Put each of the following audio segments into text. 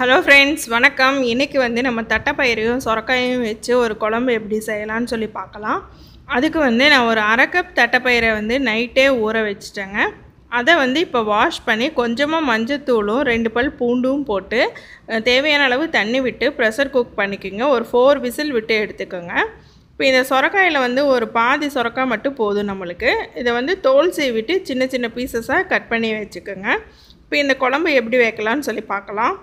hello friends வணக்கம் இன்றைக்கி வந்து நம்ம தட்டைப்பயிரையும் சொரக்காயையும் வச்சு ஒரு குழம்பு எப்படி செய்யலான்னு சொல்லி பார்க்கலாம் அதுக்கு வந்து நான் ஒரு அரை கப் தட்டைப்பயிரை வந்து நைட்டே ஊற வச்சுட்டேங்க அதை வந்து இப்போ வாஷ் பண்ணி கொஞ்சமாக மஞ்சத்தூளும் ரெண்டு பல் பூண்டும் போட்டு தேவையான அளவு தண்ணி விட்டு ப்ரெஷர் குக் பண்ணிக்கோங்க ஒரு ஃபோர் விசில் விட்டு எடுத்துக்கோங்க இப்போ இந்த சொரக்காயில் வந்து ஒரு பாதி சொரக்காய் மட்டும் போதும் நம்மளுக்கு இதை வந்து தோல் சீவிட்டு சின்ன சின்ன பீசஸாக கட் பண்ணி வச்சுக்கோங்க இப்போ இந்த குழம்பு எப்படி வைக்கலான்னு சொல்லி பார்க்கலாம்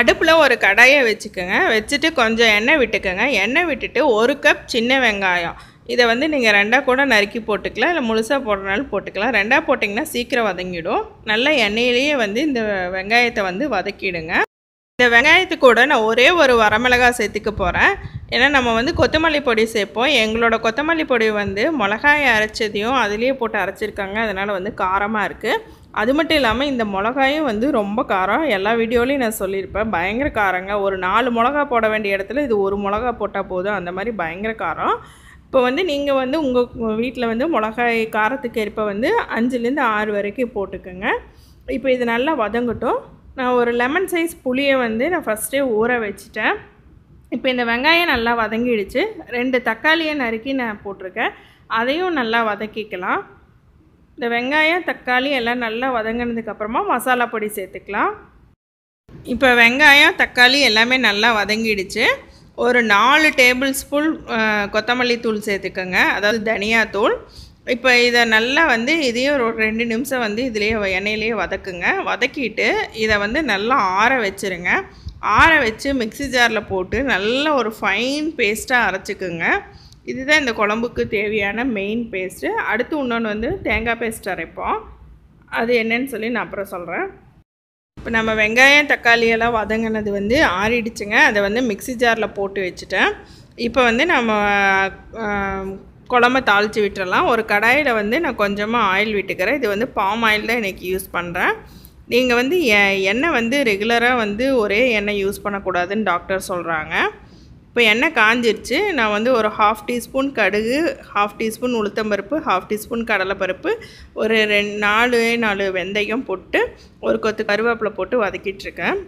அடுப்பில் ஒரு கடாயை வச்சுக்கோங்க வச்சுட்டு கொஞ்சம் எண்ணெய் விட்டுக்கோங்க எண்ணெய் விட்டுட்டு ஒரு கப் சின்ன வெங்காயம் இதை வந்து நீங்கள் ரெண்டாக கூட நறுக்கி போட்டுக்கலாம் இல்லை முழுசாக போடுறனாலும் போட்டுக்கலாம் ரெண்டாக போட்டிங்கன்னா சீக்கிரம் வதங்கிடும் நல்லா எண்ணெயிலேயே வந்து இந்த வெங்காயத்தை வந்து வதக்கிடுங்க இந்த வெங்காயத்து கூட நான் ஒரே ஒரு வரமிளகாய் சேர்த்துக்க போகிறேன் ஏன்னா நம்ம வந்து கொத்தமல்லி பொடி சேர்ப்போம் எங்களோட கொத்தமல்லி பொடி வந்து மிளகாயை அரைச்சதையும் அதுலேயே போட்டு அரைச்சிருக்காங்க அதனால் வந்து காரமாக இருக்குது அது மட்டும் இல்லாமல் இந்த மிளகாயும் வந்து ரொம்ப காரம் எல்லா வீடியோலையும் நான் சொல்லியிருப்பேன் பயங்கர காரங்க ஒரு நாலு மிளகா போட வேண்டிய இடத்துல இது ஒரு மிளகா போட்டால் போதும் அந்த மாதிரி பயங்கர காரம் இப்போ வந்து நீங்கள் வந்து உங்கள் வீட்டில் வந்து மிளகாய் காரத்துக்கு ஏற்ப வந்து அஞ்சுலேருந்து ஆறு வரைக்கும் போட்டுக்கோங்க இப்போ இது நல்லா வதங்கட்டும் நான் ஒரு லெமன் சைஸ் புளியை வந்து நான் ஃபஸ்ட்டே ஊற வச்சுட்டேன் இப்போ இந்த வெங்காயம் நல்லா வதங்கிடுச்சு ரெண்டு தக்காளியை நறுக்கி நான் போட்டிருக்கேன் அதையும் நல்லா வதக்கிக்கலாம் இந்த வெங்காயம் தக்காளி எல்லாம் நல்லா வதங்கினதுக்கப்புறமா மசாலா பொடி சேர்த்துக்கலாம் இப்போ வெங்காயம் தக்காளி எல்லாமே நல்லா வதங்கிடுச்சு ஒரு நாலு டேபிள் ஸ்பூன் கொத்தமல்லி தூள் சேர்த்துக்கோங்க அதாவது தனியாத்தூள் இப்போ இதை நல்லா வந்து இதையே ஒரு ரெண்டு நிமிஷம் வந்து இதுலேயே எண்ணெயிலேயே வதக்குங்க வதக்கிட்டு இதை வந்து நல்லா ஆற வச்சுருங்க ஆற வச்சு மிக்சி ஜாரில் போட்டு நல்ல ஒரு ஃபைன் பேஸ்ட்டாக அரைச்சிக்குங்க இதுதான் இந்த குழம்புக்கு தேவையான மெயின் பேஸ்ட்டு அடுத்து இன்னொன்று வந்து தேங்காய் பேஸ்ட் அரைப்போம் அது என்னன்னு சொல்லி நான் அப்புறம் சொல்கிறேன் இப்போ நம்ம வெங்காயம் தக்காளி எல்லாம் வதங்கினது வந்து ஆறிடுச்சுங்க அதை வந்து மிக்சி ஜாரில் போட்டு வச்சுட்டேன் இப்போ வந்து நம்ம குழம்ப தாளித்து விட்டுறலாம் ஒரு கடாயில் வந்து நான் கொஞ்சமாக ஆயில் விட்டுக்கிறேன் இது வந்து பாம் ஆயில் தான் இன்றைக்கி யூஸ் பண்ணுறேன் நீங்கள் வந்து எண்ணெய் வந்து ரெகுலராக வந்து ஒரே எண்ணெய் யூஸ் பண்ணக்கூடாதுன்னு டாக்டர் சொல்கிறாங்க இப்போ எண்ணெய் காஞ்சிருச்சு நான் வந்து ஒரு ஹாஃப் டீஸ்பூன் கடுகு ஹாஃப் டீஸ்பூன் உளுத்தம்பருப்பு ஹாஃப் டீஸ்பூன் கடலைப்பருப்பு ஒரு ரெண்டு நாலு நாலு வெந்தயம் போட்டு ஒரு கொத்து கருவேப்பிலை போட்டு வதக்கிட்டுருக்கேன்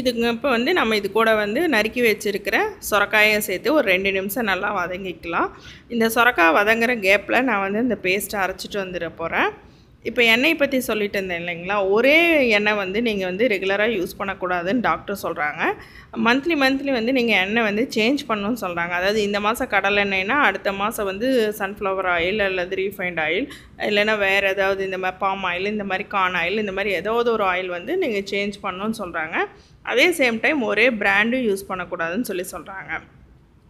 இதுக்கு இப்போ வந்து நம்ம இது கூட வந்து நறுக்கி வச்சுருக்கிற சுரக்காயை சேர்த்து ஒரு ரெண்டு நிமிஷம் நல்லா வதங்கிக்கலாம் இந்த சுரக்காய் வதங்குற கேப்பில் நான் வந்து இந்த பேஸ்ட்டை அரைச்சிட்டு வந்துட போகிறேன் இப்போ எண்ணெய் பற்றி சொல்லிட்டு இருந்தேன் இல்லைங்களா ஒரே எண்ணெய் வந்து நீங்கள் வந்து ரெகுலராக யூஸ் பண்ணக்கூடாதுன்னு டாக்டர் சொல்கிறாங்க மந்த்லி மந்த்லி வந்து நீங்கள் எண்ணெய் வந்து சேஞ்ச் பண்ணணும்னு சொல்கிறாங்க அதாவது இந்த மாதம் எண்ணெய்னா அடுத்த மாதம் வந்து சன்ஃப்ளவர் ஆயில் அல்லது ரீஃபைண்ட் ஆயில் இல்லைனா வேறு ஏதாவது இந்த மாதிரி பாம் ஆயில் இந்த மாதிரி கான் ஆயில் இந்த மாதிரி ஏதாவது ஒரு ஆயில் வந்து நீங்கள் சேஞ்ச் பண்ணணும்னு சொல்கிறாங்க அதே சேம் டைம் ஒரே பிராண்டும் யூஸ் பண்ணக்கூடாதுன்னு சொல்லி சொல்கிறாங்க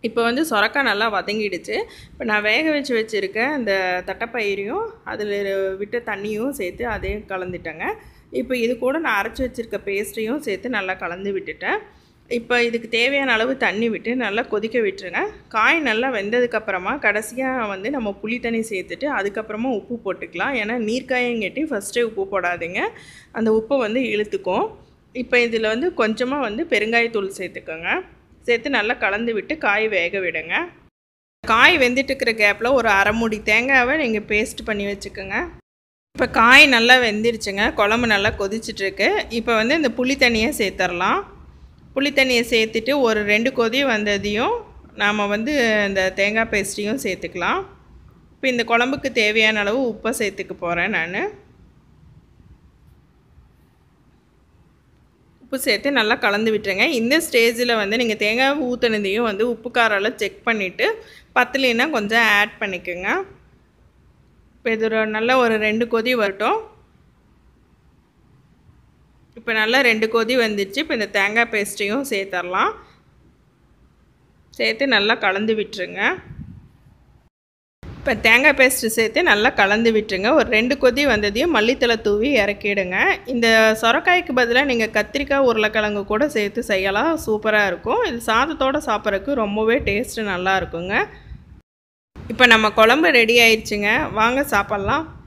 இப்போ வந்து சொரக்காய் நல்லா வதங்கிடுச்சு இப்போ நான் வேக வச்சு வச்சுருக்க அந்த தட்டைப்பயிரையும் அதில் விட்ட தண்ணியும் சேர்த்து அதையும் கலந்துட்டேங்க இப்போ இது கூட நான் அரைச்சி வச்சுருக்க பேஸ்ட்டையும் சேர்த்து நல்லா கலந்து விட்டுட்டேன் இப்போ இதுக்கு தேவையான அளவு தண்ணி விட்டு நல்லா கொதிக்க விட்டுருங்க காய் நல்லா வெந்ததுக்கப்புறமா கடைசியாக வந்து நம்ம புளி தண்ணி சேர்த்துட்டு அதுக்கப்புறமா உப்பு போட்டுக்கலாம் ஏன்னா நீர்க்காயங்கட்டி ஃபஸ்ட்டே உப்பு போடாதீங்க அந்த உப்பை வந்து இழுத்துக்கும் இப்போ இதில் வந்து கொஞ்சமாக வந்து பெருங்காயத்தூள் சேர்த்துக்கோங்க சேர்த்து நல்லா கலந்து விட்டு காய் வேக விடுங்க காய் வெந்துட்டு இருக்கிற கேப்பில் ஒரு அரை மூடி தேங்காவை நீங்கள் பேஸ்ட் பண்ணி வச்சுக்கோங்க இப்போ காய் நல்லா வெந்துருச்சுங்க குழம்பு நல்லா கொதிச்சிட்ருக்கு இப்போ வந்து இந்த புளி தண்ணியை சேர்த்துடலாம் புளி தண்ணியை சேர்த்துட்டு ஒரு ரெண்டு கொதி வந்ததையும் நாம் வந்து இந்த தேங்காய் பேஸ்ட்டையும் சேர்த்துக்கலாம் இப்போ இந்த குழம்புக்கு தேவையான அளவு உப்பை சேர்த்துக்க போகிறேன் நான் உப்பு சேர்த்து நல்லா கலந்து விட்டுருங்க இந்த ஸ்டேஜில் வந்து நீங்கள் தேங்காய் ஊற்றுனதையும் வந்து உப்பு காரால் செக் பண்ணிவிட்டு பத்துலினா கொஞ்சம் ஆட் பண்ணிக்கோங்க இப்போ இது ஒரு நல்லா ஒரு ரெண்டு கொதி வரட்டும் இப்போ நல்லா ரெண்டு கொதி வந்துடுச்சு இப்போ இந்த தேங்காய் பேஸ்ட்டையும் சேர்த்துடலாம் சேர்த்து நல்லா கலந்து விட்டுருங்க இப்போ தேங்காய் பேஸ்ட்டு சேர்த்து நல்லா கலந்து விட்டுருங்க ஒரு ரெண்டு கொதி வந்ததையும் மல்லித்தலை தூவி இறக்கிடுங்க இந்த சொரக்காய்க்கு பதிலாக நீங்கள் கத்திரிக்காய் உருளைக்கிழங்கு கூட சேர்த்து செய்யலாம் சூப்பராக இருக்கும் இது சாதத்தோடு சாப்பிட்றதுக்கு ரொம்பவே டேஸ்ட்டு நல்லா இருக்குங்க இப்போ நம்ம குழம்பு ரெடி ஆயிடுச்சுங்க வாங்க சாப்பிட்லாம்